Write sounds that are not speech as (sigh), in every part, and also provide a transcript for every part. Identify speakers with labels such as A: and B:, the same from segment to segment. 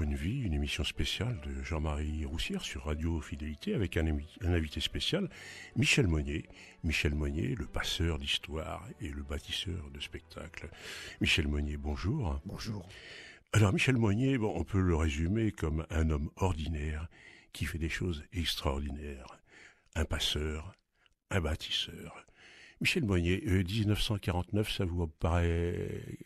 A: une vie, une émission spéciale de Jean-Marie Roussière sur Radio Fidélité avec un, invité spécial, Michel Monnier. Michel Monnier, le passeur d'histoire et le bâtisseur de spectacles. Michel Monnier, bonjour. Bonjour. Alors Michel Monnier, bon, on peut le résumer comme un homme ordinaire qui fait des choses extraordinaires. Un passeur, un bâtisseur. Michel Monnier, 1949, euh, ça vous paraît...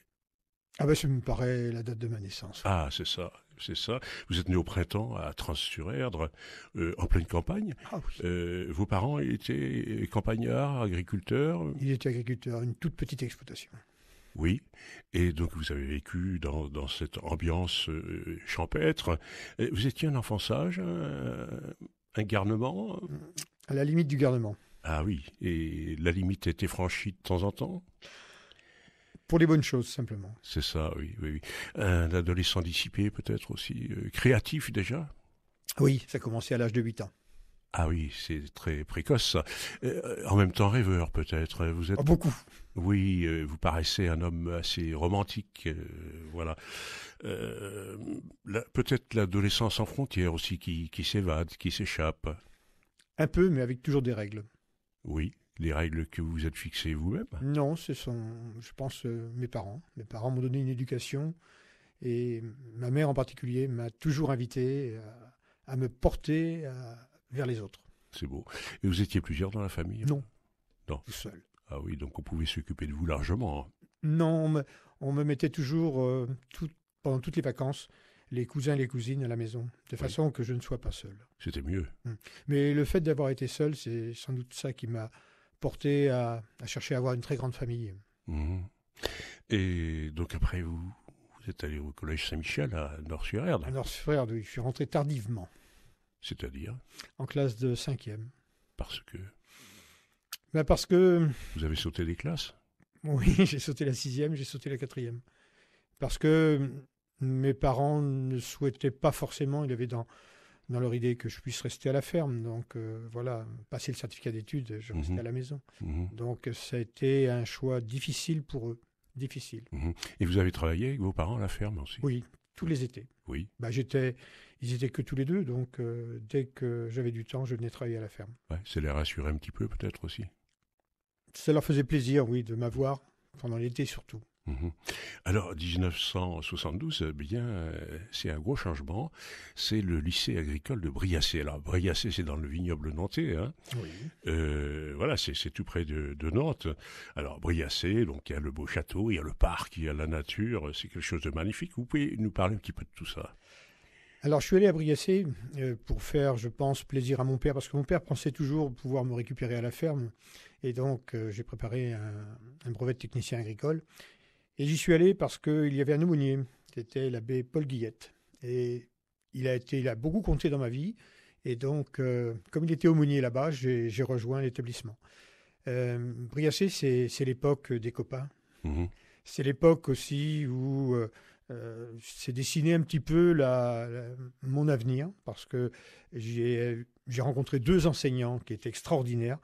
B: Ah ben ça me paraît la date de ma naissance.
A: Ah, c'est ça c'est ça. Vous êtes né au printemps à Trans-sur-Erdre, euh, en pleine campagne. Ah euh, vos parents étaient campagnards, agriculteurs Ils étaient agriculteurs, une toute petite exploitation. Oui, et donc vous avez vécu dans, cette ambiance euh, champêtre. Vous étiez un enfant sage, un, garnement
B: À la limite du garnement.
A: Ah oui, et la limite était franchie de temps en temps
B: pour les bonnes choses, simplement.
A: C'est ça, oui. oui, Un adolescent dissipé, peut-être aussi, euh, créatif déjà
B: Oui, ça a commencé à l'âge de 8 ans.
A: Ah oui, c'est très précoce. Euh, euh, en même temps, rêveur peut-être. Vous êtes ah, beaucoup. Oui, vous paraissez un homme assez romantique. voilà. peut-être l'adolescence sans frontières aussi qui, qui s'évade, qui s'échappe.
B: Un peu, mais avec toujours des règles.
A: Oui, les règles que vous vous êtes fixées vous-même
B: Non, ce sont, je pense, euh, mes parents. Mes parents m'ont donné une éducation et ma mère en particulier m'a toujours invité euh, à, me porter euh, vers les autres.
A: C'est beau. Et vous étiez plusieurs dans la famille hein Non. Non. Tout seul. Ah oui, donc on pouvait s'occuper de vous largement. Hein.
B: Non, on me, on me, mettait toujours, pendant toutes les vacances, les cousins et les cousines à la maison, de façon que je ne sois pas seul.
A: C'était mieux. Hum.
B: Mais le fait d'avoir été seul, c'est sans doute ça qui m'a porté à, chercher à avoir une très grande famille.
A: Mhm. Et donc après, vous, vous êtes allé au collège Saint-Michel à Nord-sur-Erde À
B: Nord-sur-Erde, oui. Je suis rentré tardivement. C'est-à-dire En classe de cinquième. Parce que ben Parce que...
A: Vous avez sauté des classes
B: Oui, (laughs) j'ai sauté la sixième, j'ai sauté la quatrième. Parce que mes parents ne souhaitaient pas forcément, il avait dans dans leur idée que je puisse rester à la ferme. Donc euh, voilà, passer le certificat d'études, je mhm. restais à la maison. Mhm. Donc ça a été un choix difficile pour eux, difficile. Mhm.
A: Et vous avez travaillé vos parents à la ferme aussi Oui,
B: tous les étés. Oui. Bah, j'étais, ils étaient que tous les deux, donc euh, dès que j'avais du temps, je venais travailler à la ferme.
A: ça les rassurait un petit peu peut-être aussi
B: Ça leur faisait plaisir, oui, de m'avoir, pendant l'été surtout.
A: Mhm. Alors 1972, eh bien, euh, c'est un gros changement. C'est le lycée agricole de Briassé Alors Briassé c'est dans le vignoble nantais. Hein. Oui. Euh, voilà, c'est tout près de, Nantes. Alors Briassé, donc il y a le beau château, il y a le parc, il y a la nature. C'est quelque chose de magnifique. Vous pouvez nous parler un petit peu de tout ça.
B: Alors, je suis allé à Briassé euh, pour faire, je pense, plaisir à mon père, parce que mon père pensait toujours pouvoir me récupérer à la ferme. Et donc, j'ai préparé un, brevet de technicien agricole. Et j'y suis allé parce qu'il y avait un aumônier, c'était l'abbé Paul Guillette. Et il a, été, il a beaucoup compté dans ma vie. Et donc, euh, comme il était aumônier là-bas, j'ai rejoint l'établissement. Euh, Briassé, c'est l'époque des copains. Mhm. C'est l'époque aussi où euh, euh s'est dessiné un petit peu mon avenir, parce que j'ai rencontré deux enseignants qui étaient extraordinaires.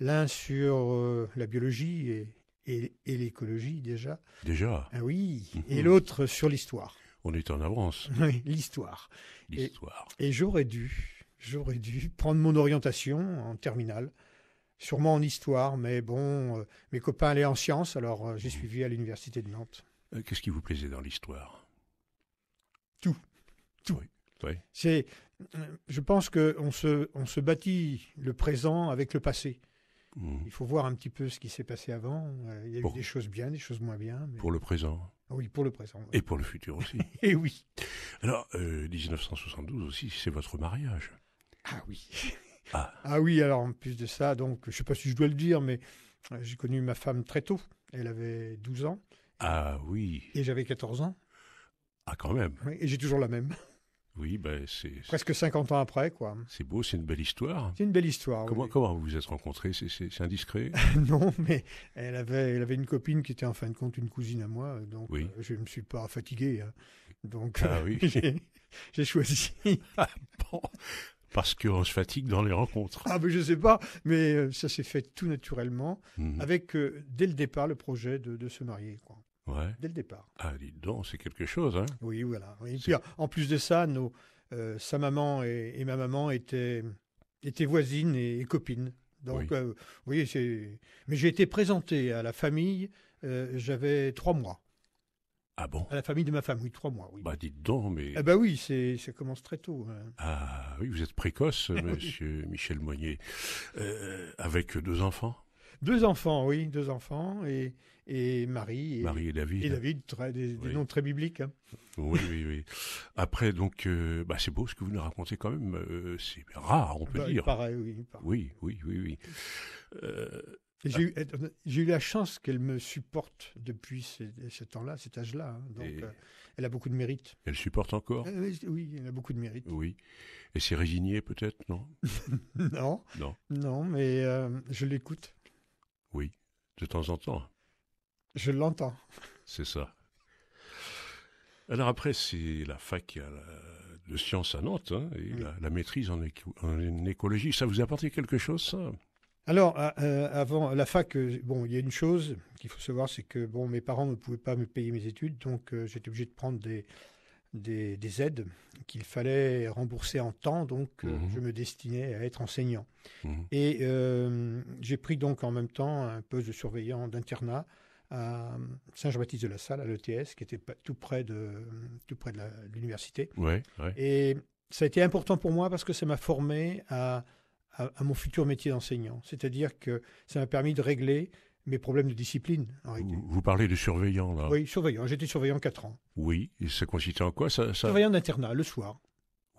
B: L'un sur euh, la biologie et et, l'écologie déjà. Déjà ah Oui, (laughs) et l'autre sur l'histoire.
A: On est en avance. (laughs) Oui,
B: l'histoire. L'histoire. Et, j'aurais dû, j'aurais dû prendre mon orientation en terminale, sûrement en histoire, mais bon, euh, mes copains allaient en sciences, alors euh, j'ai mmh. suivi à l'université de Nantes.
A: Euh, qu'est-ce qui vous plaisait dans l'histoire Tout. Tout. Oui.
B: C'est, je pense qu'on on se bâtit le présent avec le passé. Mm. Il faut voir un petit peu ce qui s'est passé avant. Euh, il y a eu des choses bien, des choses moins bien. Pour le présent. Ah oui, pour le présent. Et pour le futur aussi. (laughs) Et eh oui.
A: Alors, 1972 euh, aussi, c'est votre mariage.
B: Ah oui. (laughs) Ah. ah. oui, alors en plus de ça, donc je ne sais pas si je dois le dire, mais euh, j'ai connu ma femme très tôt. Elle avait 12 ans.
A: Ah oui.
B: Et j'avais 14 ans.
A: Ah quand même. et j'ai toujours la même. (laughs) Oui, ben c'est. Presque
B: 50 ans après, quoi.
A: C'est beau, c'est une belle histoire. C'est une belle histoire. Comment, comment vous vous êtes rencontrés c'est, indiscret (laughs) Non,
B: mais elle avait, elle avait une copine qui était en fin de compte une cousine à moi, donc euh, je ne me suis pas fatigué. Hein. Donc, ah, euh, oui. (laughs) j'ai, choisi. (laughs) Ah bon
A: parce qu'on se fatigue dans les rencontres.
B: Ah ben je sais pas, mais euh, ça s'est fait tout naturellement, mmh avec dès le départ le projet de, de se marier. Quoi
A: dès le départ. Ah, dites donc, c'est quelque chose. Hein
B: oui, voilà. en plus de ça, euh, sa maman et, ma maman étaient, voisines et, copines. Donc, euh, vous voyez, mais j'ai été présenté à la famille, euh, j'avais trois mois. Ah bon À la famille de ma femme, oui, trois mois,
A: oui. Bah dites donc, mais... Ah
B: bah oui, c'est, ça commence très tôt. Hein.
A: Ah oui, vous êtes précoce, (laughs) ah monsieur Michel Moignet, avec deux enfants
B: Deux enfants, oui, deux enfants, et, et Marie. Et, David. David, des, noms très bibliques. Hein.
A: Oui, oui, oui. Après, donc, euh, bah, c'est beau ce que vous nous racontez quand même. Euh, c'est rare, on peut bah, dire. Pareil, oui, Oui, oui, oui, oui. Euh,
B: j'ai eu, la chance qu'elle me supporte depuis ce temps-là, cet âge-là. Hein. Donc,
A: elle a beaucoup de mérite. Elle supporte encore Oui, elle a beaucoup de mérite. Oui. Et c'est résigné peut-être, non (laughs)
B: Non. Non. Non, mais je l'écoute.
A: Oui, de temps en temps. Je l'entends. C'est ça. Alors après, c'est la fac euh, de sciences à Nantes hein, et la, maîtrise en, écologie. Ça vous a apporté quelque chose, ça
B: Alors, euh, euh, avant la fac, bon, il y a une chose qu'il faut savoir, c'est que bon, mes parents ne pouvaient pas me payer mes études, donc j'étais obligé de prendre des, des, aides qu'il fallait rembourser en temps, donc mhm. je me destinais à être enseignant. Mhm. Et j'ai pris donc en même temps un poste de surveillant d'internat à euh, Saint-Jean-Baptiste de la Salle, à l'ETS, qui était tout près de, tout près de l'université. Ouais, Et ça a été important pour moi parce que ça m'a formé à, mon futur métier d'enseignant. C'est-à-dire que ça m'a permis de régler mes problèmes de discipline. vous,
A: parlez de surveillant, là Oui,
B: surveillant. J'étais surveillant 4 ans.
A: Oui, et ça consistait en quoi Surveillant
B: d'internat, le soir.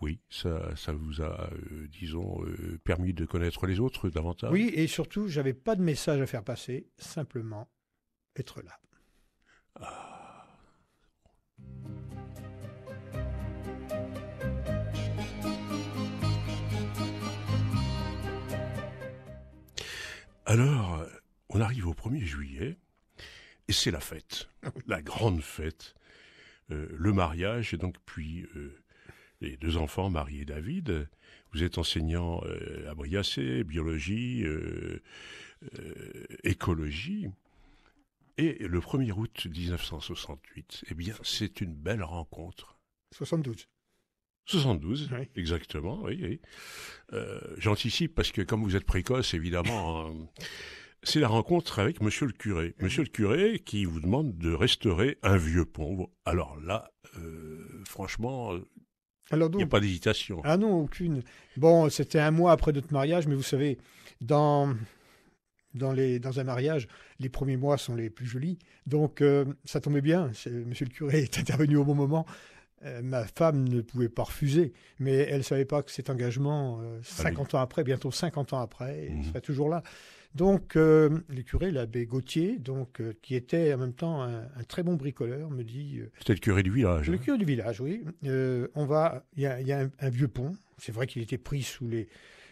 A: Oui, ça, ça vous a, euh, disons, euh, permis de connaître les autres davantage. Oui,
B: et surtout, j'avais pas de message à faire passer, simplement être là. Ah.
A: Alors, on arrive au 1er juillet, et c'est la fête, ah la grande fête. Euh, le mariage, et donc puis euh, les deux enfants, Marie et David. Vous êtes enseignant euh, à Briassé, biologie, écologie. Et le 1er août 1968, eh bien, c'est une belle rencontre. 72. 72, exactement, oui. Euh, j'anticipe parce que comme vous êtes précoce, évidemment, (laughs) hein, c'est la rencontre avec Monsieur le curé. Monsieur le curé qui vous demande de restaurer un vieux pont. Alors là, euh, franchement, il n'y a pas d'hésitation. Ah non, aucune. Bon,
B: c'était un mois après notre mariage, mais vous savez, dans dans, les, dans un mariage, les premiers mois sont les plus jolis. Donc euh, ça tombait bien, monsieur le curé (laughs) est intervenu au bon moment. Euh, ma femme ne pouvait pas refuser, mais elle ne savait pas que cet engagement, 50 euh, ah ans après, bientôt 50 ans après, mhm. serait toujours là. Donc, le curé, l'abbé Gauthier, donc, qui était en même temps un, très bon bricoleur, me dit.
A: C'était le curé du village. Le hein.
B: curé du village, oui. on va. Il y a, un, vieux pont. C'est vrai qu'il était pris sous les,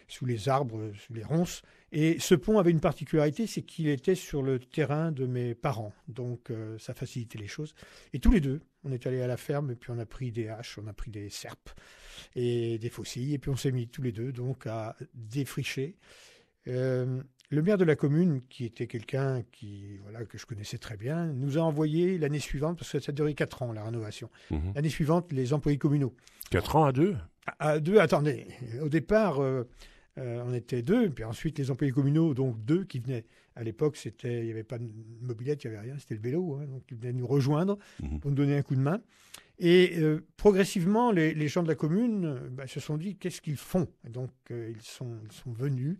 B: sous les arbres, euh, sous les ronces. Et ce pont avait une particularité, c'est qu'il était sur le terrain de mes parents. Donc euh, ça facilitait les choses. Et tous les deux, on est allés à la ferme et puis on a pris des haches, on a pris des serpes et des faucilles. Et puis on s'est mis tous les deux donc à défricher. Euh, le maire de la commune, qui était quelqu'un qui voilà que je connaissais très bien, nous a envoyé l'année suivante, parce que ça a duré 4 ans la rénovation, mhm. l'année suivante les employés communaux. 4 ans à deux À deux, attendez. Au départ, euh, on était deux, puis ensuite les employés communaux, donc deux qui venaient. À l'époque, c'était, il n'y avait pas de mobilette, il n'y avait rien, c'était le vélo, hein, donc ils venaient nous rejoindre mhm. pour nous donner un coup de main. Et euh, progressivement, les, gens de la commune bah, se sont dit qu'est-ce qu'ils font Donc euh, ils, sont, venus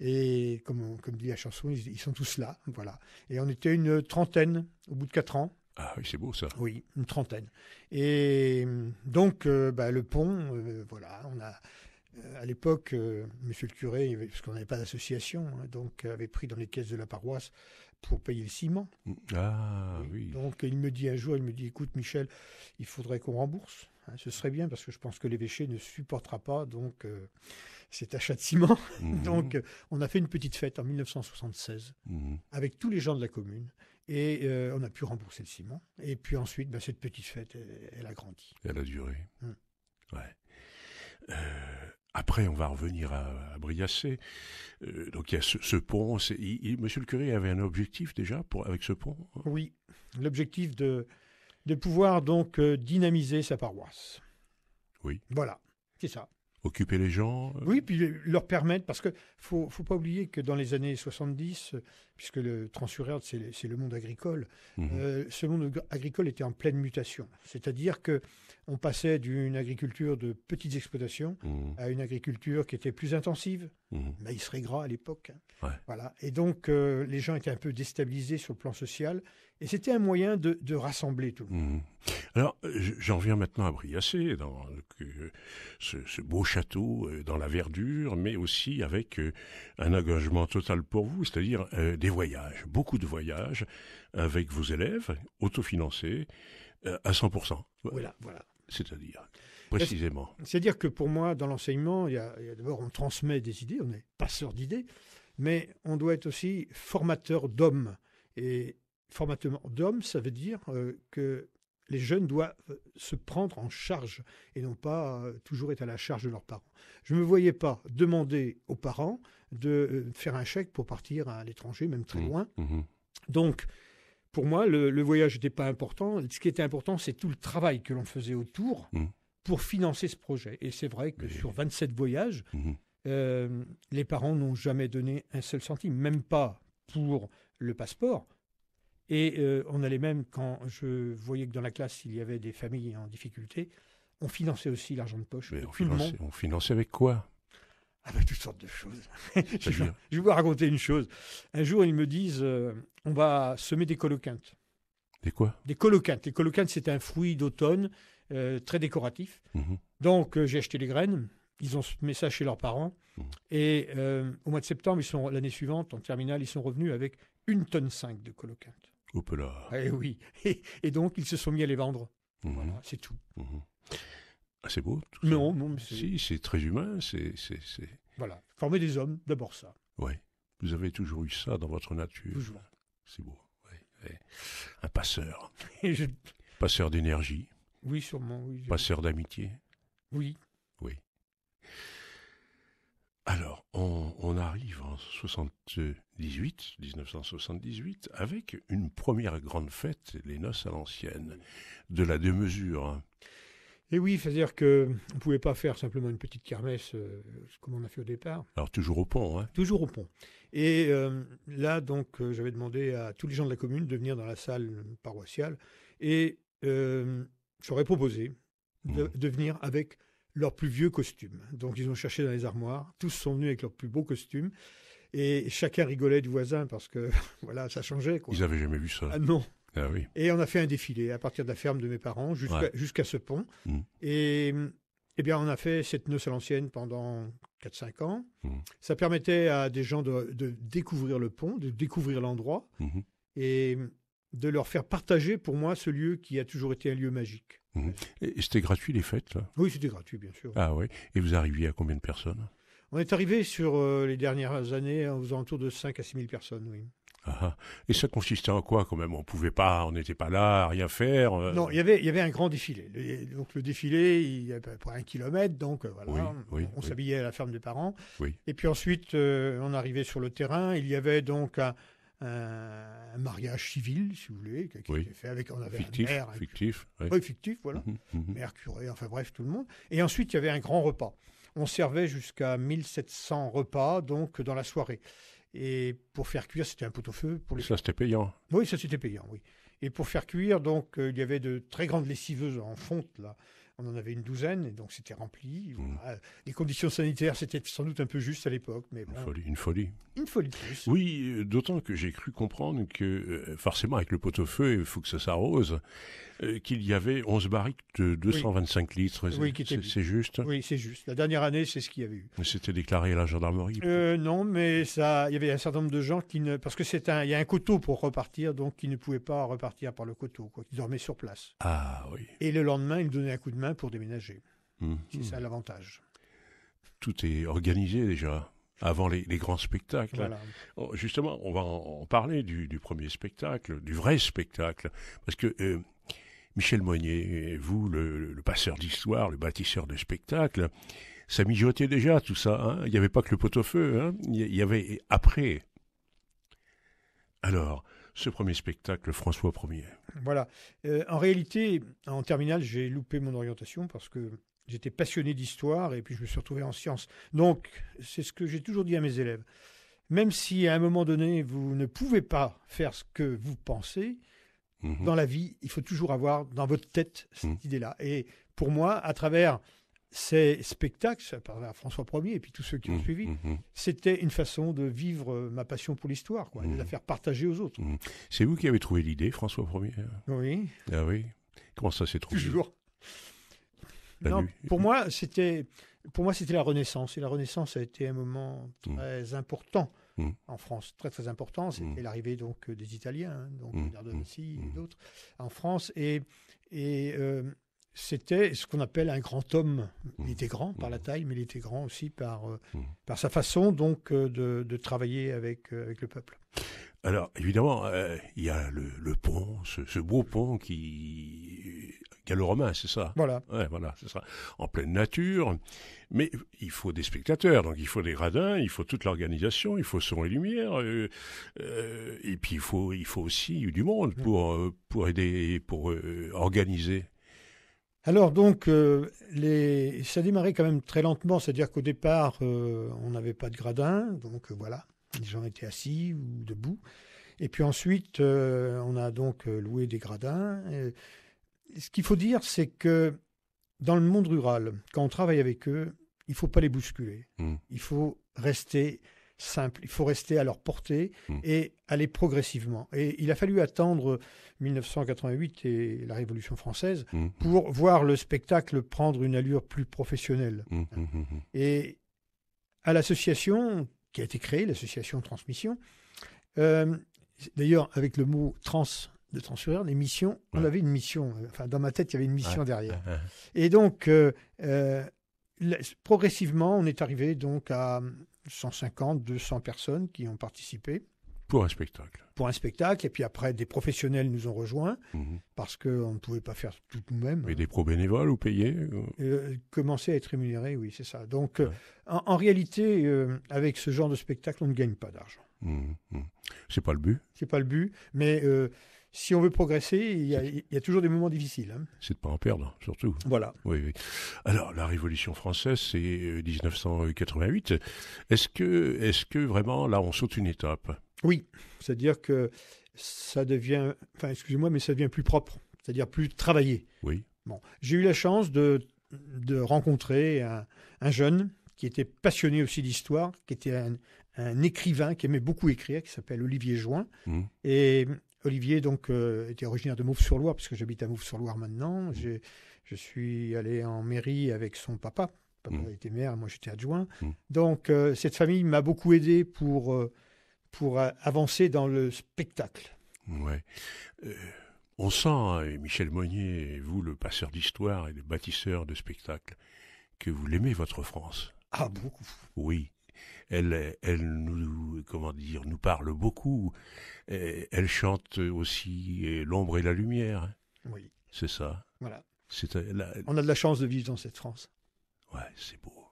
B: et comme, comme dit la chanson, ils, sont tous là, voilà. Et on était une trentaine au bout de quatre ans.
A: Ah oui, c'est beau ça. Oui,
B: une trentaine. Et donc bah, le pont, voilà, on a euh, à l'époque, M. Euh, monsieur le curé, parce qu'on n'avait pas d'association, hein, donc euh, avait pris dans les caisses de la paroisse pour payer le ciment.
A: Mm. Ah oui.
B: Donc il me dit un jour, il me dit, écoute Michel, il faudrait qu'on rembourse. Hein, ce serait bien parce que je pense que l'évêché ne supportera pas donc cet achat de ciment. Mm. (laughs) donc on a fait une petite fête en 1976 mm. avec tous les gens de la commune. Et on a pu rembourser le ciment. Et puis ensuite, ben, cette petite fête, elle, a grandi. Elle a duré.
A: Ouais. Après, on va revenir à, Briassé. Euh, donc il y a ce, pont. Monsieur le curé avait un objectif déjà pour, avec ce pont
B: hein Oui, l'objectif de, de pouvoir donc euh, dynamiser sa paroisse. Oui. Voilà, c'est ça.
A: Occuper les gens euh
B: Oui, puis leur permettre, parce que faut, faut pas oublier que dans les années 70, puisque le Transurère, c'est le, monde agricole. Mhm. Euh, ce monde agricole était en pleine mutation. C'est-à-dire que on passait d'une agriculture de petites exploitations mhm. à une agriculture qui était plus intensive. Mhm. Mais il serait gras à l'époque. Hein. Voilà. Et donc, euh, les gens étaient un peu déstabilisés sur le plan social. Et c'était un moyen de, rassembler tout
A: le monde. Alors, j'en viens maintenant à Briassé, dans ce, ce, beau château, euh, dans la verdure, mais aussi avec un engagement total pour vous, c'est-à-dire des voyages, beaucoup de voyages avec vos élèves, autofinancés, euh, à 100%. Voilà, voilà. C'est-à-dire, précisément.
B: C'est-à-dire que pour moi, dans l'enseignement, il y a, d'abord, on transmet des idées, on est passeur d'idées, mais on doit être aussi formateur d'hommes. Et formateur d'hommes, ça veut dire euh, que les jeunes doivent euh, se prendre en charge et non pas toujours être à la charge de leurs parents. Je ne me voyais pas demander aux parents de euh, faire un chèque pour partir à l'étranger, même très loin. Mhm. Donc, pour moi, le, voyage n'était pas important. Ce qui était important, c'est tout le travail que l'on faisait autour mhm. pour financer ce projet. Et c'est vrai que sur 27 voyages, mhm. euh, les parents n'ont jamais donné un seul centime, même pas pour le passeport. Et euh, on allait même, quand je voyais que dans la classe, il y avait des familles en difficulté, on finançait aussi l'argent de poche.
A: on finançait avec quoi ah ben,
B: toutes sortes de choses. (laughs) je, vais vous raconter une chose. Un jour, ils me disent euh, on va semer des coloquintes. Des quoi Des coloquintes. Les coloquintes, c'est un fruit d'automne euh, très décoratif. Mhm. Donc, euh, j'ai acheté les graines. Ils ont semé ça chez leurs parents. Mhm. Et au mois de septembre, l'année suivante, en terminale, ils sont revenus avec une tonne cinq de coloquintes.
A: Hop là eh oui.
B: (laughs) Et, donc, ils se sont mis à les vendre. Mhm. Voilà, c'est tout.
A: Ah, c'est beau. Si, c'est très humain, c'est, c'est,
B: Voilà, former des hommes, d'abord ça.
A: Oui, vous avez toujours eu ça dans votre nature. Toujours. C'est beau, Un passeur. (laughs) Passeur d'énergie.
B: Oui, sûrement, oui. Passeur d'amitié. Oui.
A: Oui. Alors, on, arrive en 78, 1978 avec une première grande fête, les noces à l'ancienne, de la démesure... Hein.
B: Et oui, c'est-à-dire qu'on ne pouvait pas faire simplement une petite kermesse euh, comme on a fait au départ. Alors toujours au pont, hein Toujours au pont. Et euh, là, donc, euh, j'avais demandé à tous les gens de la commune de venir dans la salle paroissiale et j'aurais proposé mmh. de, venir avec leurs plus vieux costumes. Donc ils ont cherché dans les armoires, tous sont venus avec leurs plus beaux costumes. Et chacun rigolait du voisin parce que (laughs) voilà, ça changeait. Quoi. Ils n'avaient jamais vu ça. Ah non, ah et on a fait un défilé à partir de la ferme de mes parents jusqu'à ce pont. Mmh. Et eh bien, on a fait cette noce à l'ancienne pendant 4-5 ans. Mmh. Ça permettait à des gens de, découvrir le pont, de découvrir l'endroit mmh. et de leur faire partager pour moi ce lieu qui a toujours été un lieu magique.
A: Et c'était gratuit les fêtes Oui, c'était gratuit, bien sûr. Ah oui. Et vous arriviez à combien de personnes
B: on est arrivé sur euh, les dernières années aux alentours de 5 à 6 000 personnes, oui.
A: Ah, ah. et ça consistait en quoi quand même On pouvait pas, on n'était pas là, à rien faire. Euh
B: non, il y avait, un grand défilé. donc le défilé, il y avait à peu près un kilomètre, donc euh, voilà. on s'habillait à la ferme des parents. Et puis ensuite, euh, on arrivait sur le terrain. Il y avait donc un, mariage civil, si vous voulez, qui était fait avec on avait un maire, Fictif, hein, fictif, Oui, fictif, voilà, mmh, mmh, mmh. curé, enfin bref, tout le monde. Et ensuite, il y avait un grand repas. On servait jusqu'à 1700 repas, donc dans la soirée. Et pour faire cuire, c'était un pot-au-feu. Pour les... Ça, c'était payant. Oui, ça, c'était payant, oui. Et pour faire cuire, donc, euh, il y avait de très grandes lessiveuses en fonte, là. On en avait une douzaine, et donc c'était rempli. Hmm. Les conditions sanitaires, c'était sans doute un peu juste à l'époque, mais Une folie.
A: Une folie, une folie de plus. Oui, euh, d'autant que j'ai cru comprendre que, euh, forcément, avec le pot-au-feu, il faut que ça s'arrose. Euh, qu'il y avait 11 barriques de 225 litres. Oui, c'est juste. Oui, c'est juste. La dernière année, c'est ce qu'il y avait eu. C'était déclaré à la gendarmerie
B: euh, Non, mais ça, il y avait un certain nombre de gens qui ne. Parce que c'est un, il y a un coteau pour repartir, donc qui ne pouvaient pas repartir par le coteau, quoi. Ils dormaient sur place.
A: Ah oui.
B: Et le lendemain, ils donnaient un coup de main pour déménager. Mhm. C'est ça l'avantage.
A: Tout est organisé déjà avant les, grands spectacles. Oh, justement, on va en, parler du, premier spectacle, du vrai spectacle, parce que euh, Michel Moignet, vous, le, passeur d'histoire, le bâtisseur de spectacles, ça mijotait déjà tout ça. Hein. Il n'y avait pas que le pot-au-feu. Hein. Il y avait après. Alors, ce premier spectacle, François Ier.
B: Voilà. Euh, en réalité, en terminale, j'ai loupé mon orientation parce que j'étais passionné d'histoire et puis je me suis retrouvé en science. Donc, c'est ce que j'ai toujours dit à mes élèves. Même si à un moment donné, vous ne pouvez pas faire ce que vous pensez, Mhm. Dans la vie, il faut toujours avoir dans votre tête cette mhm. idée-là. Et pour moi, à travers ces spectacles, par François Ier et puis tous ceux qui ont mhm. suivi, c'était une façon de vivre euh, ma passion pour l'histoire, de la faire partager aux autres.
A: C'est vous qui avez trouvé l'idée, François Ier Oui. Ah oui Comment ça s'est trouvé Toujours.
B: pour moi, c'était pour moi c'était la Renaissance et la Renaissance a été un moment très important Mmh. en France très très important. C'était mmh. l'arrivée donc des Italiens, hein, donc mmh. et d'autres en France. Et, et euh, c'était ce qu'on appelle un grand homme. Il était grand par la taille, mais il était grand aussi par, euh, par sa façon donc euh, de, de travailler avec, avec le peuple.
A: Alors, évidemment, euh, il y a le, pont, ce, beau pont qui... Gallo romain, c'est ça Voilà. Ouais, voilà, c'est ça. En pleine nature. Mais il faut des spectateurs, donc il faut des gradins, il faut toute l'organisation, il faut son et lumière. Euh, euh, et puis il faut, il faut aussi du monde pour, pour aider, pour organiser.
B: Alors donc, ça a démarré quand même très lentement, c'est-à-dire qu'au départ, on n'avait pas de gradins, donc voilà. Les gens étaient assis ou debout. Et puis ensuite, euh, on a donc euh, loué des gradins. ce qu'il faut dire, c'est que dans le monde rural, quand on travaille avec eux, il ne faut pas les bousculer. Hmm. Il faut rester simple. Il faut rester à leur portée hmm. et aller progressivement. Et il a fallu attendre 1988 et la Révolution française hmm. pour voir le spectacle prendre une allure plus professionnelle. Et à l'association, qui a été créée, l'association Transmission. Euh, d'ailleurs, avec le mot trans de transférer, les missions, on avait une mission. Enfin, dans ma tête, il y avait une mission derrière. Et donc, euh, euh, progressivement, on est arrivé donc à 150, 200 personnes qui ont participé.
A: Pour un spectacle. Pour
B: un spectacle, et puis après, des professionnels nous ont rejoints, mhm. parce qu'on ne pouvait pas faire tout nous-mêmes.
A: Et des pros bénévoles ou payés
B: euh, Commencer à être rémunéré, oui, c'est ça. Donc, euh, en, réalité, euh, avec ce genre de spectacle, on ne gagne pas d'argent.
A: Ce mhm, mhm. C'est pas le but.
B: C'est pas le but, mais si on veut progresser, il y, a, toujours des moments difficiles. Hein.
A: C'est de pas en perdre, surtout. Voilà. Oui, oui. Alors, la Révolution française, c'est 1988. Est-ce que, est-ce que vraiment, là, on saute une étape
B: oui, c'est-à-dire que ça devient, enfin excusez-moi, mais ça devient plus propre, c'est-à-dire plus travaillé. Oui. Bon, j'ai eu la chance de, rencontrer un, jeune qui était passionné aussi d'histoire, qui était un, écrivain qui aimait beaucoup écrire, qui s'appelle Olivier Join. Mmh. Et Olivier donc euh, était originaire de mouffes sur loire puisque que j'habite à mouffes sur loire maintenant. Mmh. Je suis allé en mairie avec son papa. Papa mmh. était maire, moi j'étais adjoint. Donc euh, cette famille m'a beaucoup aidé pour euh, pour euh, avancer dans le spectacle.
A: Ouais. Euh, on sent, hein, et Michel Monnier, vous, le passeur d'histoire et le bâtisseur de spectacle, que vous l'aimez, votre France. Ah, beaucoup. Oui. Elle, elle nous, comment dire, nous parle beaucoup. Euh, elle chante aussi l'ombre et la lumière. Hein. Oui. C'est ça. Voilà.
B: On a de la chance de vivre dans cette France. Ouais, c'est beau.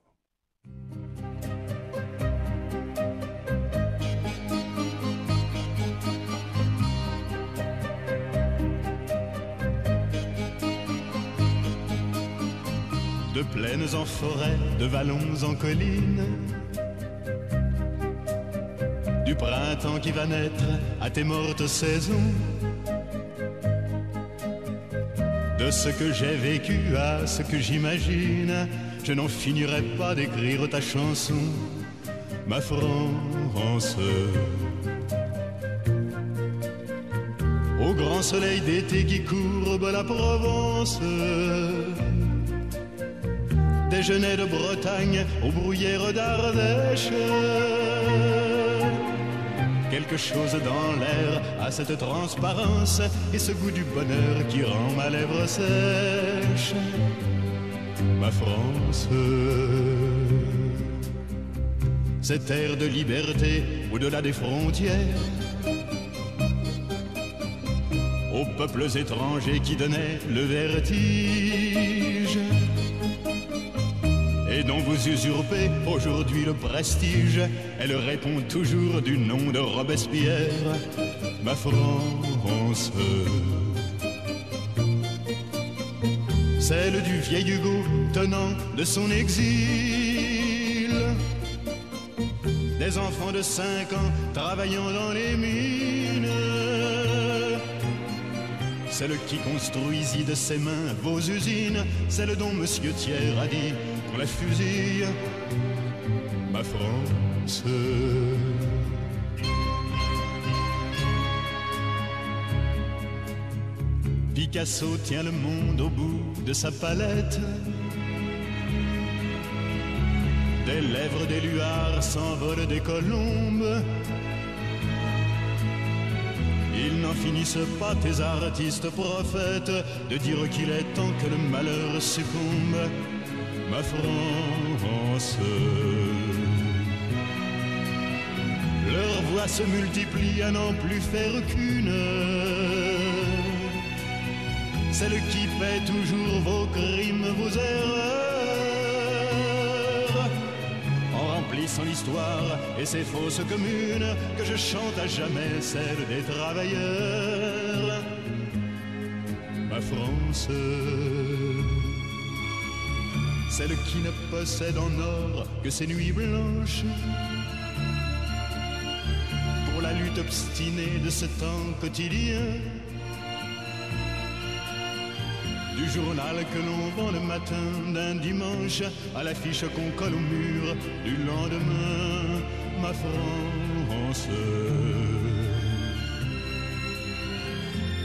C: de plaines en forêt, de vallons en collines. Du printemps qui va naître à tes mortes saisons. De ce que j'ai vécu à ce que j'imagine, je n'en finirai pas d'écrire ta chanson, ma France. Au grand soleil d'été qui courbe la Provence déjeuner de Bretagne aux bruyères d'Ardèche. Quelque chose dans l'air a cette transparence et ce goût du bonheur qui rend ma lèvre sèche. Ma France, cette terre de liberté au-delà des frontières, aux peuples étrangers qui donnaient le vertige et dont vous usurpez aujourd'hui le prestige, elle répond toujours du nom de Robespierre, ma France. Celle du vieil Hugo tenant de son exil, des enfants de 5 ans travaillant dans les mines celle qui construisit de ses mains vos usines, celle dont Monsieur Thiers a dit la fusille, ma France. Picasso tient le monde au bout de sa palette. Des lèvres des luards s'envolent des colombes. Ils n'en finissent pas, tes artistes prophètes, de dire qu'il est temps que le malheur succombe ma France. Leurs voix se multiplient à n'en plus faire qu'une. Celle qui fait toujours vos crimes, vos erreurs. En remplissant l'histoire et ses fausses communes, que je chante à jamais celle des travailleurs. Ma France celle qui ne possède en or que ses nuits blanches. Pour la lutte obstinée de ce temps quotidien, du journal que l'on vend le matin d'un dimanche à l'affiche qu'on colle au mur du lendemain, ma France.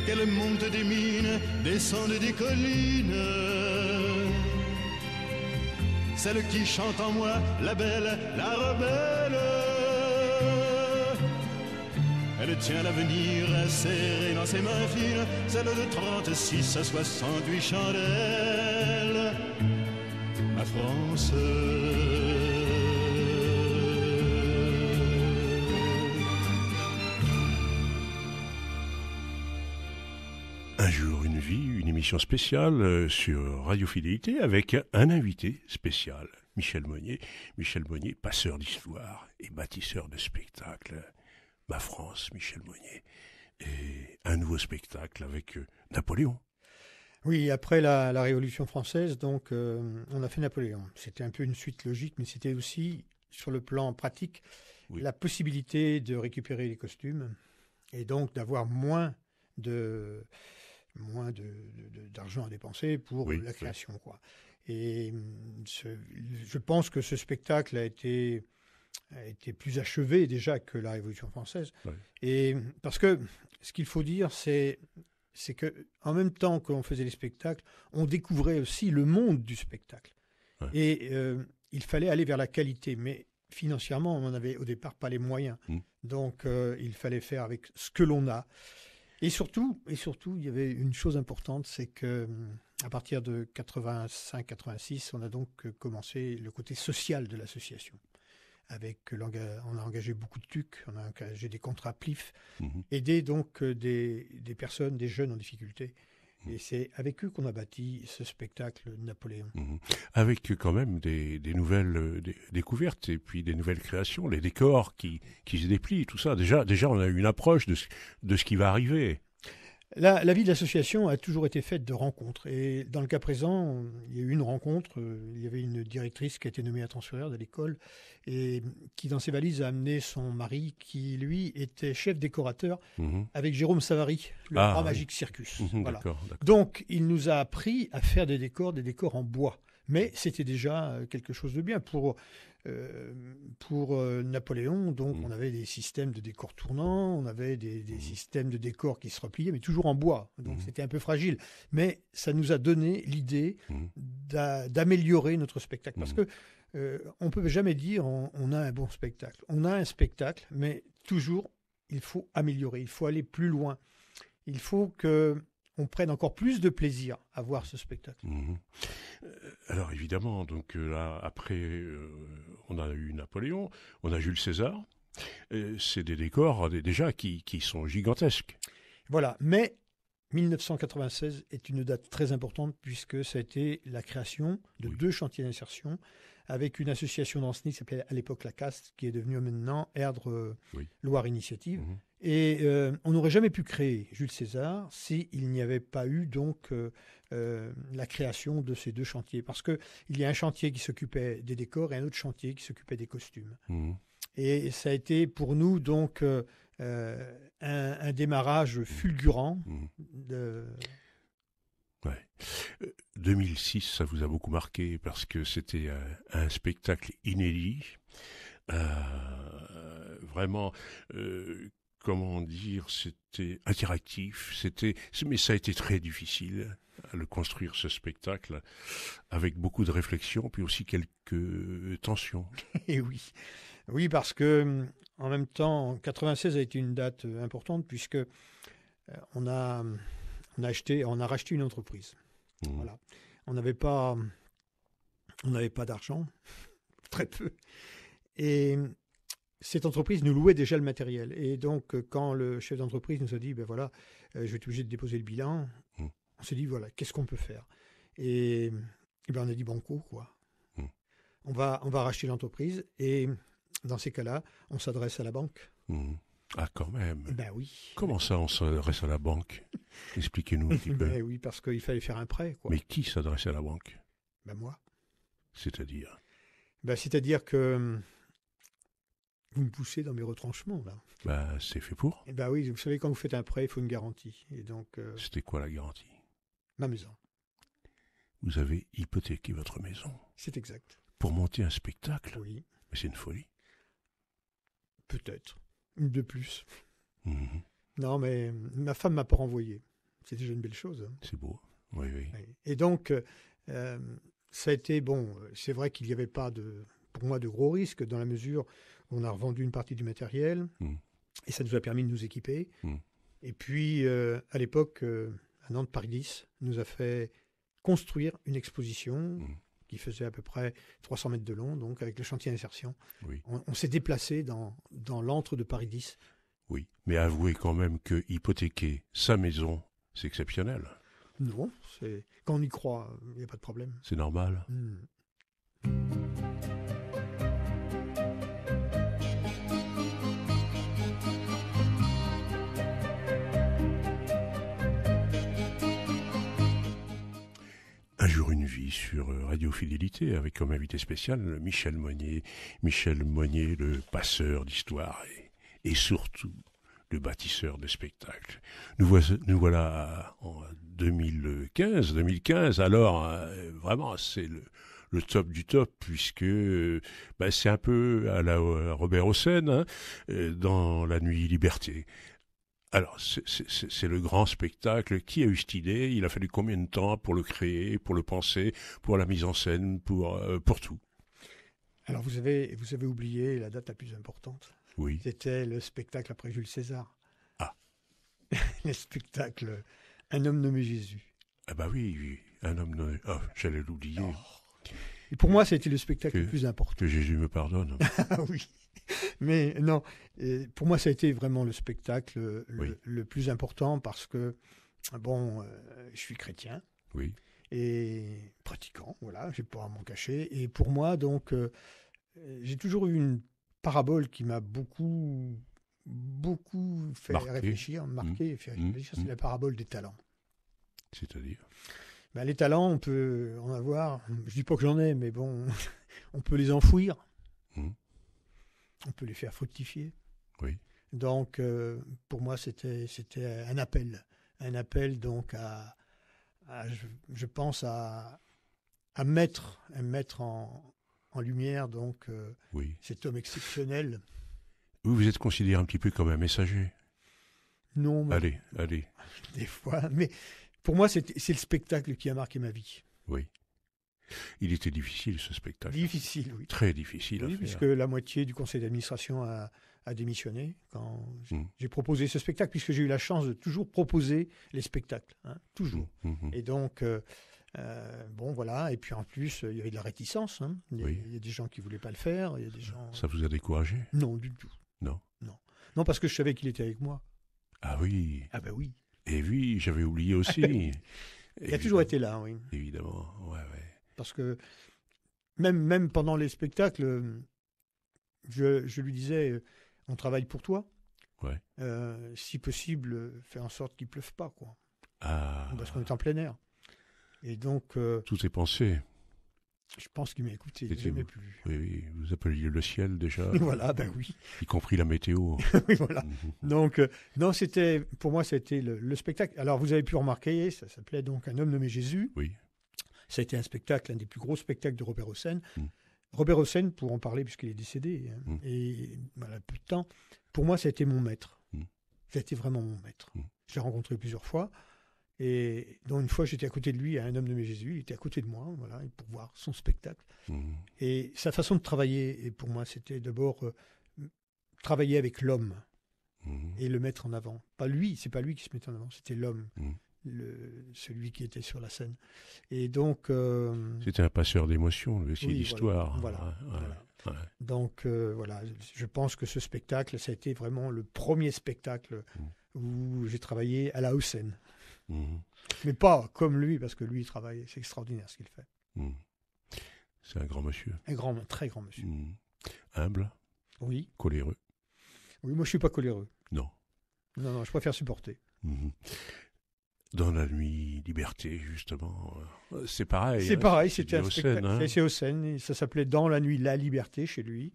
C: Qu'elle monte des mines, descende des collines celle qui chante en moi, la belle, la rebelle. Elle tient l'avenir serré dans ses mains fines, celle de 36 à 68 chandelles. Ma France.
A: Un jour, une vie, une émission spéciale euh, sur Radio Fidélité avec un invité spécial, Michel Monnier. Michel Monnier, passeur d'histoire et bâtisseur de spectacles. Ma France, Michel Monnier. Et un nouveau spectacle avec euh,
B: Napoléon. Oui, après la, Révolution française, donc, euh, on a fait Napoléon. C'était un peu une suite logique, mais c'était aussi, sur le plan pratique, la possibilité de récupérer les costumes et donc d'avoir moins de moins d'argent de, à dépenser pour la création. Quoi. Et hum, je pense que ce spectacle a été, a été plus achevé déjà que la Révolution française. Et hum, parce que ce qu'il faut dire, c'est c'est que en même temps qu'on faisait les spectacles, on découvrait aussi le monde du spectacle. Et euh, il fallait aller vers la qualité, mais financièrement, on n'en avait au départ pas les moyens. Mmh. Donc, euh, il fallait faire avec ce que l'on a. Et surtout, et surtout, il y avait une chose importante, c'est que hum, à partir de 85-86, on a donc euh, commencé le côté social de l'association. Avec euh, on a engagé beaucoup de tucs, on a engagé des contrats PLIF, aidé mmh aider donc euh, des, des, personnes, des jeunes en difficulté et c'est avec eux qu'on a bâti ce spectacle Napoléon.
A: Mhm. Avec euh, quand même des, nouvelles euh, découvertes et puis des nouvelles créations, les décors qui, se déplient, tout ça. Déjà, déjà on a une approche de de ce qui va arriver.
B: La, vie de l'association a toujours été faite de rencontres. Et dans le cas présent, il y a eu une rencontre. Euh, il y avait une directrice qui a été nommée à transférer de l'école et qui, dans ses valises, a amené son mari, qui, lui, était chef décorateur mhm. avec Jérôme Savary, le ah, Grand Circus. Mhm, Donc, il nous a appris à faire des décors, des décors en bois. Mais c'était déjà euh, quelque chose de bien pour euh, pour euh, Napoléon, donc mm. on avait des systèmes de décors tournants, on avait des, mm. systèmes de décors qui se repliaient, mais toujours en bois. Donc mm. c'était un peu fragile. Mais ça nous a donné l'idée d'améliorer notre spectacle. Parce que ne euh, on peut jamais dire on, on, a un bon spectacle. On a un spectacle, mais toujours il faut améliorer, il faut aller plus loin. Il faut que on prenne encore plus de plaisir à voir ce spectacle.
A: Mhm. Euh, alors évidemment, donc euh, là, après, euh, on a eu Napoléon, on a Jules César. C'est des décors déjà qui, sont gigantesques.
B: Voilà, mais 1996 est une date très importante puisque ça a été la création de deux chantiers d'insertion avec une association d'enseignes qui s'appelait à l'époque la Caste qui est devenue maintenant Erdre Loire Initiative, mhm. Et euh, on n'aurait jamais pu créer Jules César s'il n'y avait pas eu donc euh, euh, la création de ces deux chantiers. Parce qu'il y a un chantier qui s'occupait des décors et un autre chantier qui s'occupait des costumes. Mmh. Et ça a été pour nous donc un, démarrage mmh. fulgurant. Mmh. De...
A: 2006, ça vous a beaucoup marqué parce que c'était un, spectacle inédit. vraiment comment dire, c'était interactif, c'était, mais ça a été très difficile à euh, le construire ce spectacle avec beaucoup de réflexion, puis aussi quelques tensions.
B: (laughs) Et eh oui, oui, parce que hum, en même temps, 96 a été une date euh, importante puisque euh, hum, on a, acheté, on a racheté une entreprise. Mmh. Voilà, on n'avait pas, hum, on n'avait pas d'argent, (laughs) très peu, et cette entreprise nous louait déjà le matériel. Et donc, euh, quand le chef d'entreprise nous a dit, ben voilà, euh, je vais être obligé de déposer le bilan, hmm. on s'est dit, voilà, qu'est-ce qu'on peut faire Et, eh ben, on a dit, banco, quoi. Hmm. On, va, on va racheter l'entreprise et dans ces cas-là, on s'adresse à la banque.
A: Hmm. Ah, quand même. Eh ben oui. Comment ça, on s'adresse à la banque Expliquez-nous un petit (laughs) peu. Eh
B: oui, parce qu'il fallait faire un prêt.
A: Quoi. Mais qui s'adresse à la banque Ben moi. C'est-à-dire
B: ben, C'est-à-dire que hum, vous me poussez dans mes retranchements, là.
A: Bah, c'est fait pour.
B: bah oui, vous savez, quand vous faites un prêt, il faut une garantie. Et donc. Euh,
A: C'était quoi la garantie Ma maison. Vous avez hypothéqué votre maison.
B: C'est exact. Pour monter un spectacle Oui. Mais c'est une folie. Peut-être. Une de plus. Mhm. Non, mais euh, ma femme m'a pas renvoyé. C'est déjà une belle chose. Hein. C'est beau. Oui, oui. Et donc, euh, ça a été, bon, c'est vrai qu'il n'y avait pas de, pour moi, de gros risques dans la mesure on a revendu une partie du matériel hmm. et ça nous a permis de nous équiper. Hmm. Et puis, euh, à l'époque, un euh, à Nantes, Paris 10 nous a fait construire une exposition hmm. qui faisait à peu près 300 mètres de long, donc avec le chantier d'insertion. On, s'est déplacé dans, l'antre de Paris 10.
A: Oui, mais avouez quand même que hypothéquer sa maison, c'est exceptionnel.
B: Non, c'est quand on y croit, il n'y a pas de problème.
A: C'est normal. Un jour une vie sur euh, Radio Fidélité avec comme invité spécial Michel Monnier. Michel Monnier, le passeur d'histoire et, surtout le bâtisseur de spectacles. Nous, nous voilà en 2015, 2015. Alors euh, vraiment c'est le, top du top, puisque euh, bah, c'est un peu à la Robert Hossein hein, dans La Nuit Liberté. Alors, c'est le grand spectacle. Qui a eu cette idée Il a fallu combien de temps pour le créer, pour le penser, pour la mise en scène, pour, euh, pour tout
B: Alors, vous avez, vous avez oublié la date la plus importante. Oui. C'était le spectacle après Jules César. Ah. (laughs) le spectacle Un homme nommé Jésus.
A: Ah bah oui, Un homme nommé... Ah, j'allais l'oublier. Oh.
B: Et pour moi, c'était le spectacle le plus important. Que
A: Jésus me pardonne. (laughs) ah
B: oui. (laughs) Mais non, pour moi, ça a été vraiment le spectacle euh, le, plus important parce que, bon, euh, je suis chrétien. Oui. Et pratiquant, voilà, j'ai pas à m'en cacher. Et pour moi, donc, euh, j'ai toujours eu une parabole qui m'a beaucoup, beaucoup fait réfléchir, marqué, mmh. mmh. c'est mmh. la parabole des talents. C'est-à-dire ben, Les talents, on peut en avoir, je dis pas que j'en ai, mais bon, (laughs) on peut les enfouir on peut les faire fructifier. Oui. Donc, euh, pour moi, c'était un appel. Un appel, donc, à, je, pense, à, à mettre, à mettre en, lumière, donc, euh, oui. cet homme exceptionnel.
A: Vous, vous êtes considéré un petit peu comme un messager. Non, Allez, allez.
B: (laughs) Des fois, mais pour moi, c'est le spectacle qui a marqué ma vie.
A: Oui. Il était difficile ce spectacle. Difficile, oui. Très difficile. Oui, puisque
B: la moitié du conseil d'administration a, démissionné quand mm. j'ai proposé ce spectacle, puisque j'ai eu la chance de toujours proposer les spectacles, hein, toujours. Mm, mm, Et donc. Euh, euh, bon, voilà. Et puis en plus, euh, il y avait de la réticence. Hein. Il, y a, des gens qui voulaient pas le faire. Il y a des gens.
A: Ça vous a découragé Non, du tout. Non. Non.
B: Non, parce que je savais qu'il était avec moi.
A: Ah oui. Ah ben oui. Et oui, j'avais oublié aussi. (laughs)
B: il a toujours été là, oui. Évidemment, ouais, ouais. Parce que même, même pendant les spectacles, euh, je, je lui disais, euh, on travaille pour toi. Ouais. Euh, si possible, fais en sorte qu'il pleuve pas, quoi. Ah. Parce qu'on est en plein air. Et donc.
A: Tout est pensé.
B: Je pense qu'il m'a écouté. plus.
A: Oui, oui, vous appeliez le ciel déjà. (laughs) voilà, ben oui. Y compris la météo. (laughs)
B: oui, voilà. Mhm. donc, non, c'était, pour moi, c'était le, le, spectacle. Alors, vous avez pu remarquer, ça s'appelait donc Un homme nommé Jésus. Oui. Ça a été un spectacle, un des plus gros spectacles de Robert Hossein. Mm. Robert Hossein, pour en parler, puisqu'il est décédé, hein, mm. et voilà, plus de temps, pour moi, ça a été mon maître. Mm. Ça a été vraiment mon maître. Je l'ai rencontré plusieurs fois. Et dont une fois, j'étais à côté de lui, un homme de mes Jésus, il était à côté de moi, voilà, pour voir son spectacle. Et sa façon de travailler, et pour moi, c'était d'abord euh, travailler avec l'homme et le mettre en avant. Pas lui, c'est pas lui qui se mettait en avant, c'était l'homme le, celui qui était sur la scène. Et donc. Euh, C'était un passeur d'émotions, le récit d'histoire. Voilà. Donc, euh, voilà, je pense que ce spectacle, ça a été vraiment le premier spectacle mm. où j'ai travaillé à la hausse mm. Mais pas comme lui, parce que lui, il travaille, c'est extraordinaire ce qu'il fait.
A: Mm. C'est un grand monsieur.
B: Un grand, très grand monsieur.
A: Humble. Oui. Coléreux.
B: Oui, moi, je suis pas coléreux. Non. Non, non, je préfère supporter.
A: Mm-hmm. Dans la nuit, liberté, justement. Euh, c'est pareil. C'est hein, pareil, c'était un spectacle. Hein. C'est
B: scène ça s'appelait Dans la nuit, la liberté chez lui.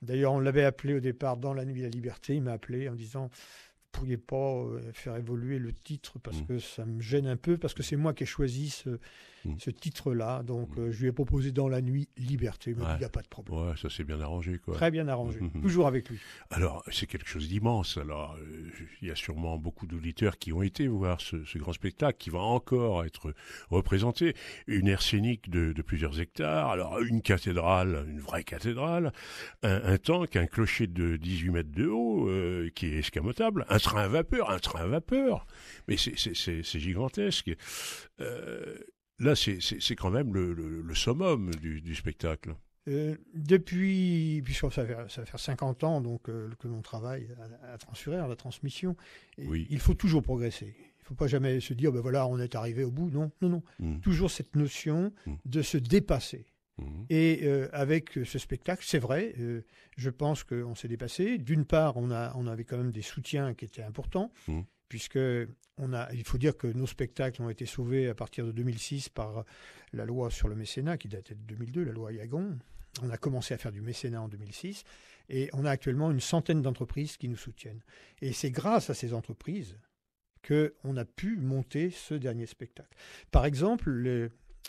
B: D'ailleurs, on l'avait appelé au départ Dans la nuit, la liberté. Il m'a appelé en disant Vous pourriez pas euh, faire évoluer le titre parce mmh. que ça me gêne un peu, parce que c'est moi qui ai choisi ce Mmh. ce titre-là. Donc, mmh. euh, je lui ai proposé Dans la nuit, Liberté. Mais il n'y a pas de
A: problème. Ouais, ça s'est bien arrangé, quoi. Très bien arrangé. Mmh. Toujours avec lui. Alors, c'est quelque chose d'immense. Alors, euh, il y a sûrement beaucoup d'auditeurs qui ont été voir ce, grand spectacle qui va encore être représenté. Une aire scénique de, plusieurs hectares. Alors, une cathédrale, une vraie cathédrale. Un, tank, un clocher de 18 mètres de haut euh, qui est escamotable. Un train à vapeur, un train à vapeur. Mais c'est gigantesque. Euh, là, c'est quand même le, summum du, spectacle.
B: Euh, depuis, puisque ça va faire 50 ans donc, euh, que l'on travaille à, à à la transmission, il faut toujours progresser. Il ne faut pas jamais se dire, ben voilà, on est arrivé au bout. Non, non, non. Mmh. Toujours cette notion mmh. de se dépasser. Mmh. Et euh, avec ce spectacle, c'est vrai, je pense qu'on s'est dépassé. D'une part, on avait quand même des soutiens qui étaient importants puisque on a, il faut dire que nos spectacles ont été sauvés à partir de 2006 par la loi sur le mécénat qui date de 2002, la loi Yagon. On a commencé à faire du mécénat en 2006 et on a actuellement une centaine d'entreprises qui nous soutiennent. Et c'est grâce à ces entreprises que qu'on a pu monter ce dernier spectacle. Par exemple,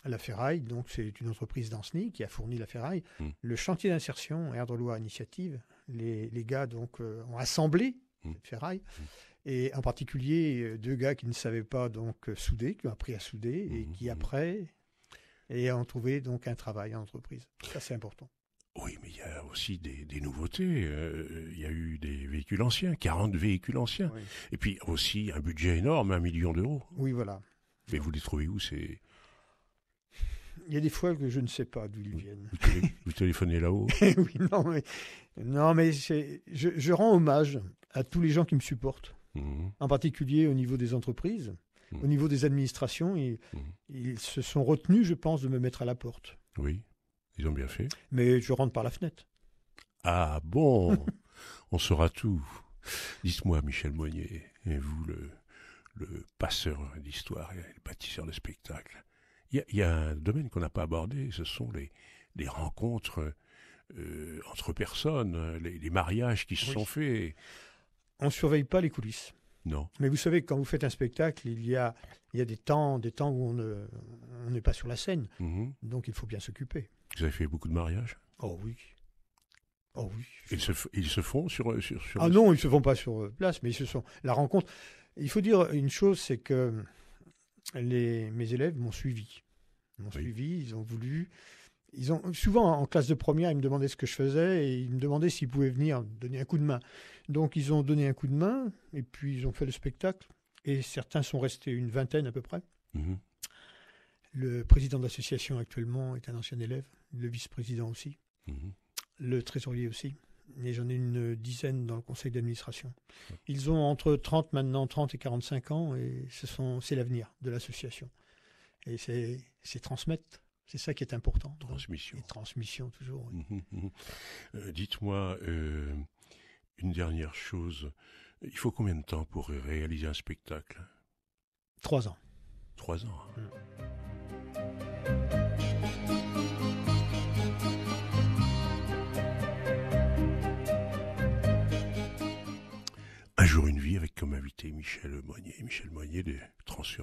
B: la ferraille, donc c'est une entreprise d'Anceny qui a fourni la ferraille. Hmm. Le chantier d'insertion, Air de loi Initiative, les, gars donc euh, ont assemblé la hmm. ferraille. Hmm et en particulier euh, deux gars qui ne savaient pas donc euh, souder, qui ont appris à souder et mmh. qui après et ont trouvé donc un travail en entreprise. Ça c'est important.
A: Oui, mais il y a aussi des, nouveautés. Euh, il y a eu des véhicules anciens, 40 véhicules anciens. Et puis aussi un budget énorme, un million d'euros. Oui, voilà. Mais vous les trouvez où c'est
B: il y a des fois que je ne sais pas d'où ils viennent. Vous,
A: téléphoner téléphonez là-haut
B: (laughs) Oui, non, mais, je rends hommage à tous les gens qui me supportent. Mhm. en particulier au niveau des entreprises, au mhm. niveau des administrations. Mhm. Ils, se sont retenus, je pense, de me mettre à la porte.
A: Oui, ils ont bien fait.
B: Mais je rentre par la fenêtre.
A: Ah bon On saura tout. Dites-moi, Michel Moignet, et vous, le, le passeur d'histoire et le bâtisseur de spectacle, il y, a un domaine qu'on n'a pas abordé, ce sont les, rencontres euh, entre personnes, les, mariages qui se sont faits on ne surveille pas les coulisses. Non. Mais
B: vous savez, quand vous faites un spectacle, il y a, il y a des temps, des temps où on n'est ne, on pas sur la scène. Mhm. Donc il faut bien s'occuper.
A: Vous avez fait beaucoup de mariages
B: Oh oui. Oh oui.
A: Ils se, ils se font sur, sur, sur Ah non, ils ne se
B: font pas sur euh, place, mais ils se sont. La rencontre. Il faut dire une chose, c'est que les, mes élèves m'ont suivi.
A: M'ont suivi,
B: ils ont voulu ont, souvent, en classe de première, ils me demandaient ce que je faisais et ils me demandaient s'ils pouvaient venir donner un coup de main. Donc, ils ont donné un coup de main et puis ils ont fait le spectacle. Et certains sont restés une vingtaine à peu près. Mhm. Le président de l'association actuellement est un ancien élève, le vice-président aussi, mhm. le trésorier aussi. Et j'en ai une dizaine dans le conseil d'administration. Ils ont entre 30 maintenant, 30 et 45 ans, et ce c'est l'avenir de l'association. Et c'est transmettre c'est ça qui est important. Transmission. transmission toujours.
A: Hum, hum, hum. Euh, dites-moi euh, une dernière chose. Il faut combien de temps pour réaliser un spectacle Trois ans. Trois ans. Hein. un jour une vie avec comme invité Michel Moignet. Michel Moignet, de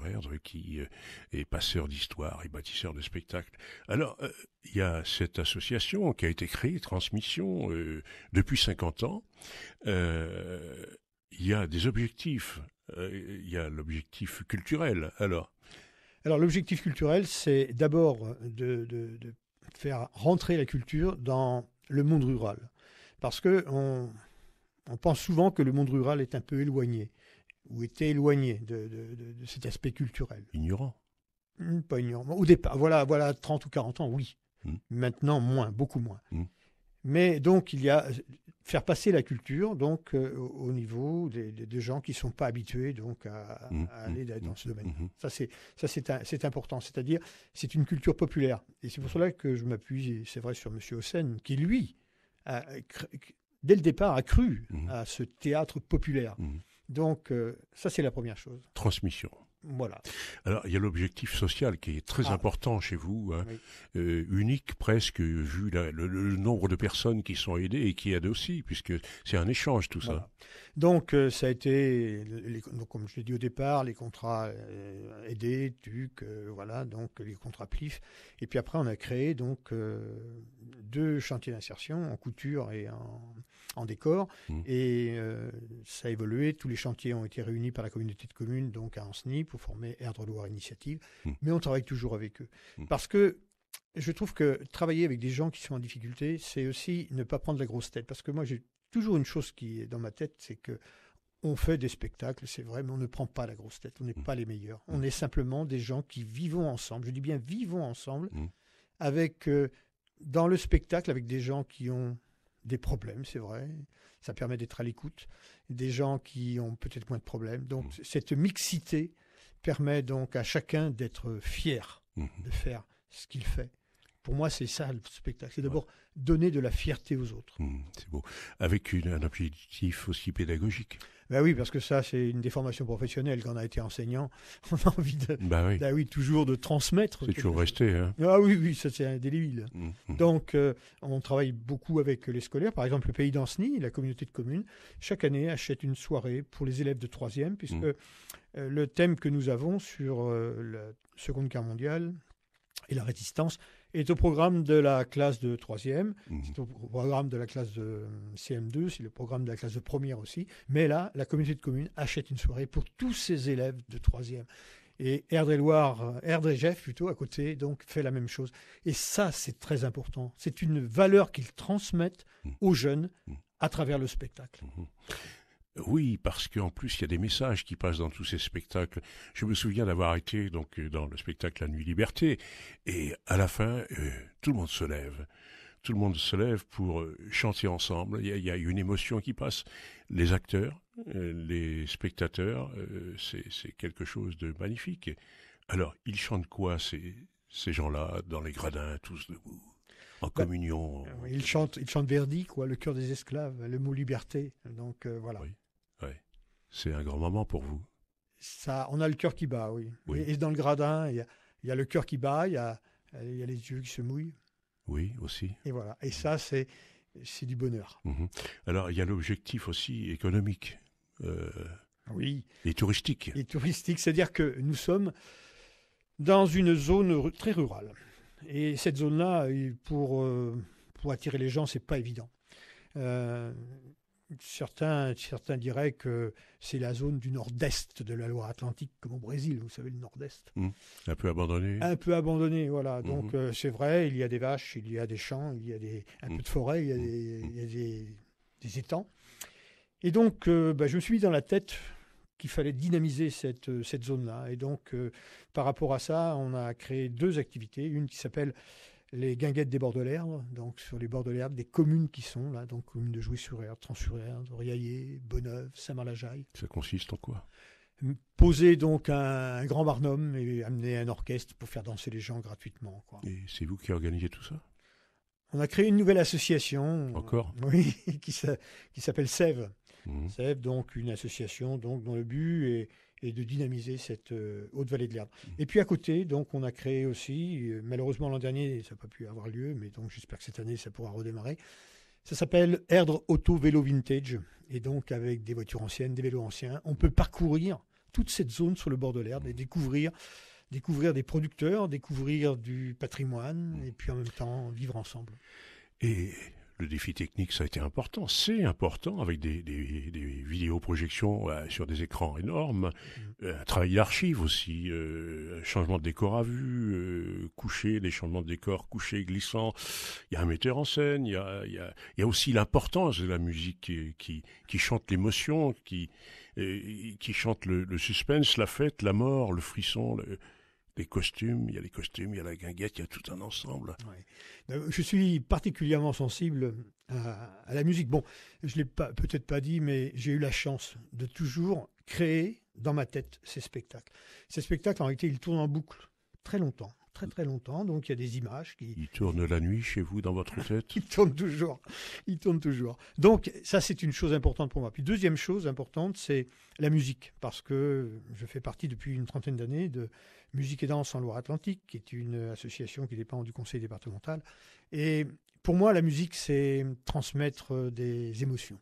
A: erdre qui euh, est passeur d'histoire et bâtisseur de spectacles. Alors, euh, il y a cette association qui a été créée, Transmission, euh, depuis 50 ans. il y a des objectifs. Il y a l'objectif culturel. Alors,
B: alors l'objectif culturel, c'est d'abord de, de, faire rentrer la culture dans le monde rural. Parce que on, on pense souvent que le monde rural est un peu éloigné, ou était éloigné de, cet aspect culturel. Ignorant. Hmm, pas ignorant. Au départ, voilà, voilà 30 ou 40 ans, oui. Hmm. Maintenant, moins, beaucoup moins. Hmm. Mais donc, il y a faire passer la culture donc euh, au niveau des, gens qui ne sont pas habitués donc à, aller dans ce domaine. Ça c'est ça c'est important, c'est-à-dire c'est une culture populaire et c'est pour cela que je m'appuie c'est vrai sur Monsieur Hossein qui lui a, dès le départ, a cru mhm. à ce théâtre populaire. Mhm. Donc, euh, ça, c'est la première chose.
A: Transmission. Voilà. Alors il y a l'objectif social qui est très ah. important chez vous, hein. euh, unique presque vu le, nombre de personnes qui sont aidées et qui aident aussi, puisque c'est un échange tout ça.
B: Donc euh, ça a été, comme je l'ai dit au départ, les contrats euh, aidés, TUC, voilà, donc les contrats PLIF. Et puis après on a créé donc deux chantiers d'insertion en couture et en en décor. Hmm. Et euh, ça a évolué. Tous les chantiers ont été réunis par la communauté de communes, donc à Anceny, pour former Erdre Loire Initiative. Hmm. Mais on travaille toujours avec eux. Hmm. Parce que je trouve que travailler avec des gens qui sont en difficulté, c'est aussi ne pas prendre la grosse tête. Parce que moi, j'ai toujours une chose qui est dans ma tête, c'est que on fait des spectacles, c'est vrai, mais on ne prend pas la grosse tête. On n'est pas les meilleurs. On est simplement des gens qui vivons ensemble. Je dis bien vivons ensemble avec. Euh, dans le spectacle, avec des gens qui ont des problèmes, c'est vrai. Ça permet d'être à l'écoute des gens qui ont peut-être moins de problèmes. Donc mmh. cette mixité permet donc à chacun d'être fier mmh. de faire ce qu'il fait. Pour moi, c'est ça le spectacle. C'est d'abord donner de la fierté aux autres.
A: Mmh, c'est beau. Avec une, un objectif aussi pédagogique.
B: Ben oui, parce que ça, c'est une déformation professionnelle. Quand on a été enseignant, (laughs) on a envie de, ben oui. toujours de transmettre. C'est toujours resté. Hein. Ah oui, oui, ça c'est un mmh, mmh, Donc, euh, on travaille beaucoup avec les scolaires. Par exemple, le pays d'Anceny, la communauté de communes, chaque année achète une soirée pour les élèves de troisième, puisque mmh. euh, le thème que nous avons sur euh, la Seconde Guerre mondiale et la résistance, est au programme de la classe de 3e, mhm. c'est au programme de la classe de euh, CM2, c'est le programme de la classe de première aussi. Mais là, la communauté de communes achète une soirée pour tous ses élèves de 3e. Et Erdre-Loire, Erdre-Jeff euh, plutôt, à côté, donc, fait la même chose. Et ça, c'est très important. C'est une valeur qu'ils transmettent mhm. aux jeunes mhm. à travers le spectacle.
A: Oui, parce qu'en plus, il y a des messages qui passent dans tous ces spectacles. Je me souviens d'avoir été donc euh, dans le spectacle La Nuit Liberté, et à la fin, euh, tout le monde se lève. Tout le monde se lève pour euh, chanter ensemble. Il y, a une émotion qui passe. Les acteurs, les spectateurs, c'est quelque chose de magnifique. Alors, ils chantent quoi ces, gens-là dans les gradins, tous debout en bah, communion.
B: Ils chantent ils il Verdi, quoi, le cœur des esclaves, le mot liberté. Donc voilà.
A: C'est un grand moment pour vous.
B: Ça, on a le cœur qui bat, oui. Et, dans le gradin, il y, a, le cœur qui bat, euh, il y a, les yeux qui se mouillent.
A: Oui, aussi.
B: Et voilà. Et ça, c'est du bonheur.
A: Mhm. Alors, il y a l'objectif aussi économique. Euh, oui. Et touristique.
B: Et touristique, c'est-à-dire que nous sommes dans une zone très rurale. Et cette zone-là, euh, pour, pour attirer les gens, c'est pas évident. Certains, certains diraient que c'est la zone du nord-est de la Loire-Atlantique, comme au Brésil, vous savez, le nord-est.
A: Mmh. Un peu abandonné. Un peu abandonné, voilà. Mmh. Donc euh, c'est vrai, il y
B: a des vaches, il y a des champs, il y a des, un mmh. peu de forêt, il y a des, étangs. Et donc euh, bah, je me suis dans la tête qu'il fallait dynamiser cette, euh, cette zone-là. Et donc, par rapport à ça, on a créé deux activités. Une qui s'appelle les guinguettes des bords de l'herbe, hein, donc sur les bords de des communes qui sont là, donc communes de jouy sur herbe Trans-sur-Erdre, Riaillé, Bonneuve, saint jaille
A: Ça consiste en quoi
B: Poser donc un, grand barnum et amener un orchestre pour faire danser les gens gratuitement.
A: Et c'est vous qui organisez tout ça
B: On a créé une nouvelle association. Encore (laughs) Oui, qui s'appelle Sève. Mmh. Sève, donc une association donc, dont le but est et de dynamiser cette euh, haute vallée de l'Erdre. Mmh. Et puis à côté, donc, on a créé aussi, euh, malheureusement l'an dernier, ça n'a pas pu avoir lieu, mais donc j'espère que cette année, ça pourra redémarrer. Ça s'appelle Erdre Auto Vélo Vintage. Et donc, avec des voitures anciennes, des vélos anciens, on peut parcourir toute cette zone sur le bord de l'Erdre et mmh. découvrir découvrir des producteurs, découvrir du patrimoine, mmh. et puis en même temps vivre ensemble.
A: Et le défi technique, ça a été important. C'est important avec des, des, des vidéoprojections euh, sur des écrans énormes, mmh. euh, un travail d'archives aussi, euh, changement de décor à vue, couché, les changements de décor coucher, glissant. Il y a un metteur en scène, il y a, aussi l'importance de la musique qui, qui, chante l'émotion, qui, qui chante le, le, suspense, la fête, la mort, le frisson. Le, les costumes, il y a les costumes, il y a la guinguette, il y a tout un ensemble.
B: Euh, je suis particulièrement sensible à, à la musique. Bon, je ne l'ai peut-être pas dit, mais j'ai eu la chance de toujours créer dans ma tête ces spectacles. Ces spectacles, en réalité, ils tournent en boucle très longtemps très très longtemps, donc il y a des images qui... Il
A: tourne la nuit chez vous dans votre (laughs) tête Il
B: tourne toujours, il tourne toujours. Donc ça c'est une chose importante pour moi. Puis deuxième chose importante, c'est la musique, parce que je fais partie depuis une trentaine d'années de Musique et Danse en Loire-Atlantique, qui est une association qui dépend du conseil départemental. Et pour moi, la musique, c'est transmettre euh, des émotions.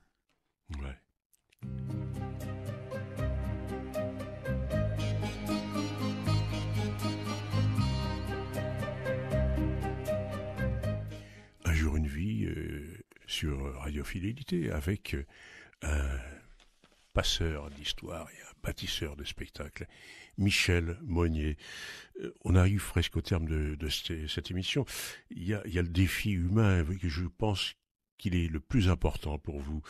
A: sur Radio Fidélité, avec euh, un passeur d'histoire et un bâtisseur de spectacle, Michel Monnier. Euh, on arrive presque au terme de, cette émission. Il y, a, le défi humain que je pense qu'il est le plus important pour vous.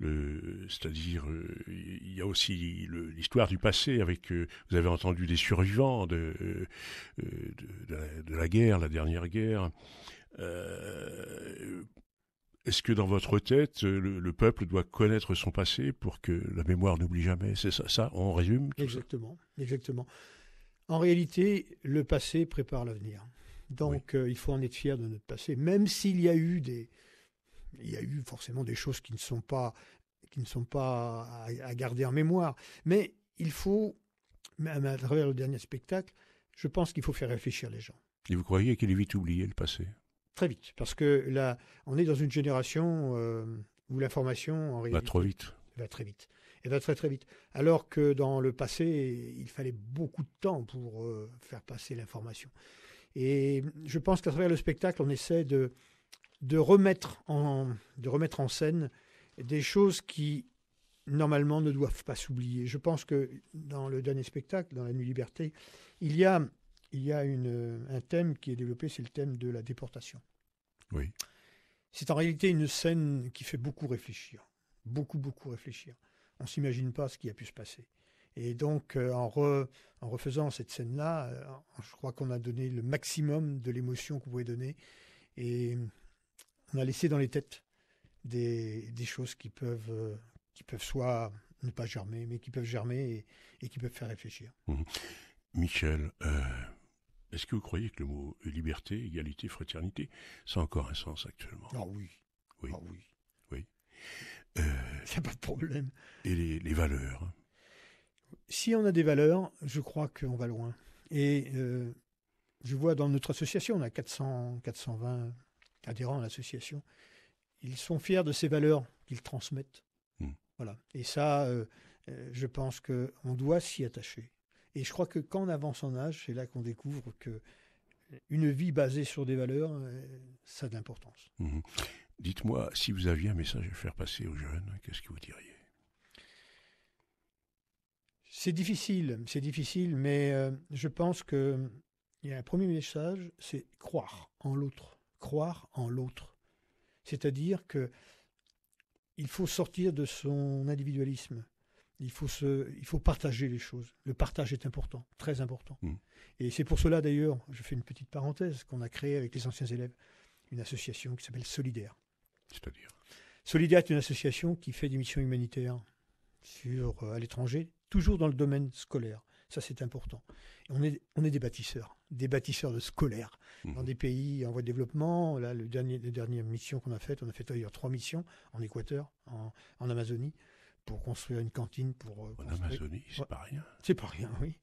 A: C'est-à-dire, euh, il y a aussi l'histoire du passé avec, vous avez entendu des survivants de la, guerre, la dernière guerre. Est-ce que dans votre tête, euh, le, peuple doit connaître son passé pour que la mémoire n'oublie jamais C'est ça, ça, on résume Exactement,
B: exactement. En réalité, le passé prépare l'avenir. Donc euh, il faut en être fier de notre passé, même s'il y a eu des, il y a eu forcément des choses qui ne sont pas, qui ne sont pas à, garder en mémoire. Mais il faut, à travers le dernier spectacle, je pense qu'il faut faire réfléchir les gens.
A: Et vous croyez qu'il est vite oublié le passé
B: très vite. Parce que là, on est dans une génération euh, où l'information, Va trop vite. Va très vite. Elle va très très vite. Alors que dans le passé, il fallait beaucoup de temps pour euh, faire passer l'information. Et je pense qu'à travers le spectacle, on essaie de, de, remettre en, de remettre en scène des choses qui, normalement, ne doivent pas s'oublier. Je pense que dans le dernier spectacle, dans La Nuit Liberté, il y a il y a un thème qui est développé, c'est le thème de la déportation. Oui. C'est en réalité une scène qui fait beaucoup réfléchir, beaucoup, beaucoup réfléchir. On ne s'imagine pas ce qui a pu se passer. Et donc, euh, en, refaisant cette scène-là, euh, je crois qu'on a donné le maximum de l'émotion qu'on pouvait donner. Et on a laissé dans les têtes des, choses qui peuvent, euh, qui peuvent soit ne pas germer, mais qui peuvent germer et, qui peuvent faire réfléchir.
A: Mhm. Michel, est-ce que vous croyez que le mot liberté, égalité, fraternité, ça a encore un sens actuellement Ah oui. Oui. Ah oui. Oui. (laughs)
B: pas de problème.
A: Et les, valeurs
B: Si on a des valeurs, je crois qu'on va loin. Et euh, je vois dans notre association, on a 400, 420 adhérents à l'association, ils sont fiers de ces valeurs qu'ils transmettent. Hmm. Voilà. Et ça, euh, euh, je pense qu'on doit s'y attacher. Et je crois que quand on avance en âge, c'est là qu'on découvre que une vie basée sur des valeurs, euh, ça a de l'importance.
A: Mhm. Dites-moi, si vous aviez un message à faire passer aux jeunes, qu'est-ce que vous diriez C'est difficile,
B: c'est difficile, mais euh, je pense que y a un premier message, c'est croire en l'autre, croire en l'autre. C'est-à-dire que il faut sortir de son individualisme. Il faut, il faut partager les choses. Le partage est important, très important. Mm. Et c'est pour cela d'ailleurs, je fais une petite parenthèse, qu'on a créé avec les anciens élèves une association qui s'appelle Solidaire. C'est-à-dire Solidaire est une association qui fait des missions humanitaires sur, euh, à l'étranger, toujours dans le domaine scolaire. Ça, c'est important. on, est, des bâtisseurs, des bâtisseurs de scolaires mm-hmm. dans des pays en voie de développement. Là, la dernière mission qu'on a faite, on a fait d'ailleurs trois missions en Équateur, en Amazonie pour construire une cantine. Pour, euh, en Amazonie, c'est pas rien. C'est pas rien, oui.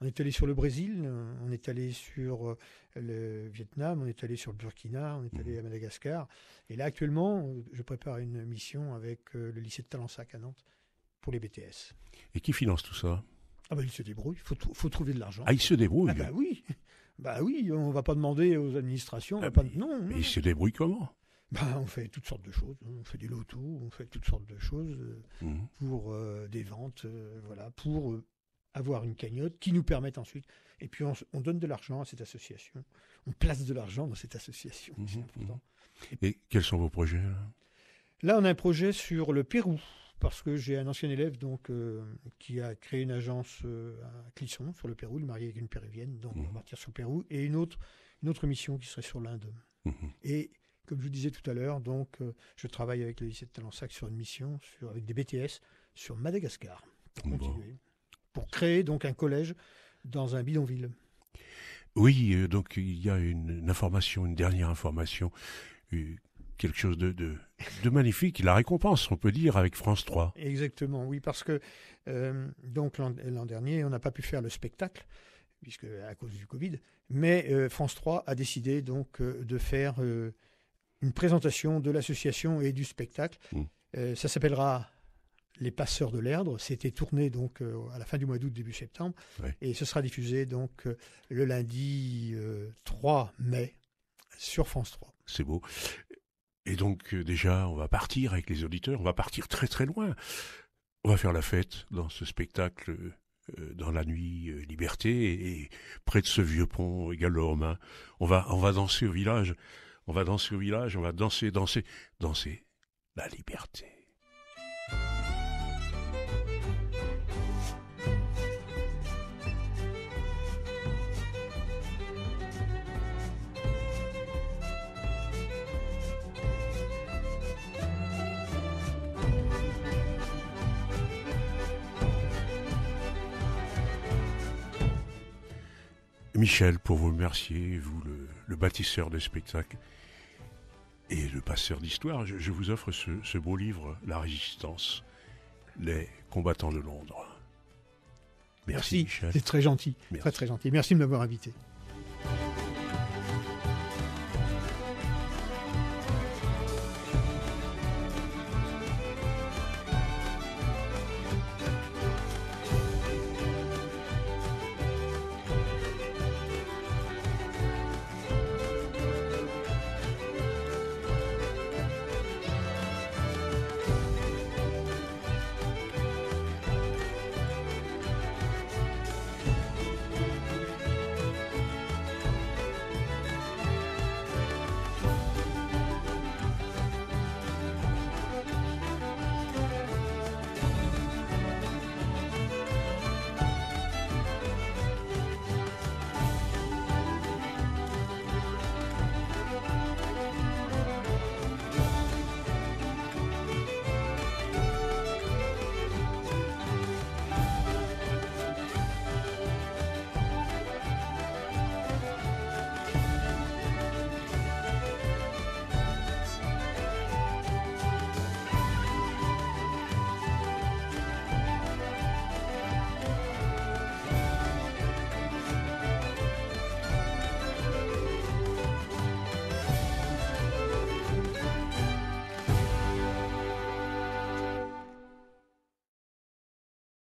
B: On est allé sur le Brésil, euh, on est allé sur euh, le Vietnam, on est allé sur le Burkina, on est allé mhm. à Madagascar. Et là, actuellement, je prépare une mission avec le lycée de Talensac à Nantes pour les BTS.
A: Et qui finance tout ça
B: Ah ben, bah, ils se débrouillent, il faut, trouver de l'argent. Ah, ils se débrouillent ah bah oui, bah oui, on va pas demander aux administrations. non, ah non,
A: mais ils se débrouillent comment
B: bah, on fait toutes sortes de choses. On fait des lotos, on fait toutes sortes de choses euh, mhm. pour euh, des ventes, euh, voilà, pour avoir une cagnotte qui nous permette ensuite. Et puis on, donne de l'argent à cette association. On place de l'argent dans cette association, mhm, mhm.
A: Et quels sont vos projets
B: là on a un projet sur le Pérou parce que j'ai un ancien élève donc qui a créé une agence à Clisson sur le Pérou, il est marié avec une péruvienne, donc on va partir sur le Pérou et une autre une autre mission qui serait sur l'Inde. Et comme je vous disais tout à l'heure, donc, euh, je travaille avec le lycée de Talensac sur une mission, avec des BTS, sur Madagascar, pour créer donc un collège dans un bidonville.
A: Oui, euh, donc il y a une, information, une dernière information, euh, quelque chose de, magnifique, la récompense, on peut dire, avec France 3.
B: Exactement, oui, parce que l'an dernier, on n'a pas pu faire le spectacle puisque à cause du Covid, mais France 3 a décidé donc de faire une présentation de l'association et du spectacle. Mmh. Euh, ça s'appellera Les Passeurs de l'Erdre. C'était tourné donc euh, à la fin du mois d'août, début septembre. Et ce sera diffusé donc euh, le lundi 3 mai sur France 3.
A: C'est beau. Et donc déjà, on va partir avec les auditeurs, on va partir très très loin. On va faire la fête dans ce spectacle dans la nuit Liberté et, près de ce vieux pont gallo-romain. On va, on va danser au village. On va danser au village, on va danser, danser, danser la liberté. Michel, pour vous remercier, vous le, bâtisseur de spectacles, et le passeur d'histoire, je, vous offre ce, beau livre, La Résistance, les combattants de Londres. Merci, C'est très gentil.
B: Très, très gentil. Merci de m'avoir invité.